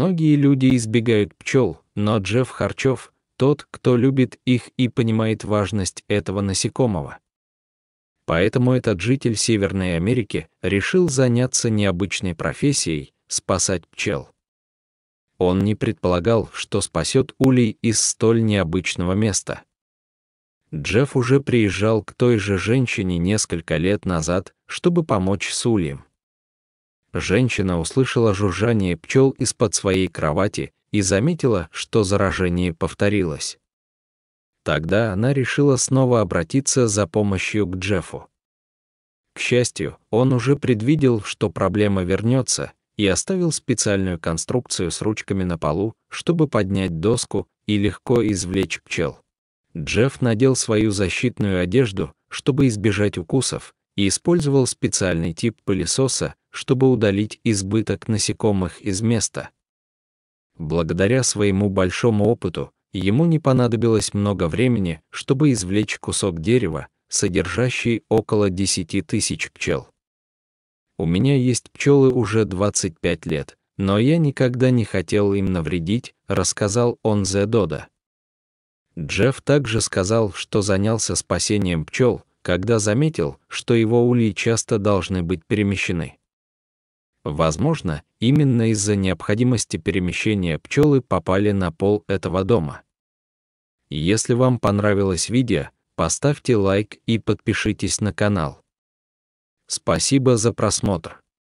Многие люди избегают пчел, но Джефф Харчев — тот, кто любит их и понимает важность этого насекомого. Поэтому этот житель Северной Америки решил заняться необычной профессией — спасать пчел. Он не предполагал, что спасет улей из столь необычного места. Джефф уже приезжал к той же женщине несколько лет назад, чтобы помочь с ульем женщина услышала жужжание пчел из-под своей кровати и заметила, что заражение повторилось. Тогда она решила снова обратиться за помощью к Джеффу. К счастью, он уже предвидел, что проблема вернется, и оставил специальную конструкцию с ручками на полу, чтобы поднять доску и легко извлечь пчел. Джефф надел свою защитную одежду, чтобы избежать укусов, и использовал специальный тип пылесоса, чтобы удалить избыток насекомых из места. Благодаря своему большому опыту, ему не понадобилось много времени, чтобы извлечь кусок дерева, содержащий около 10 тысяч пчел. У меня есть пчелы уже 25 лет, но я никогда не хотел им навредить, рассказал он Зе Дода. Джефф также сказал, что занялся спасением пчел, когда заметил, что его ульи часто должны быть перемещены. Возможно, именно из-за необходимости перемещения пчелы попали на пол этого дома. Если вам понравилось видео, поставьте лайк и подпишитесь на канал. Спасибо за просмотр.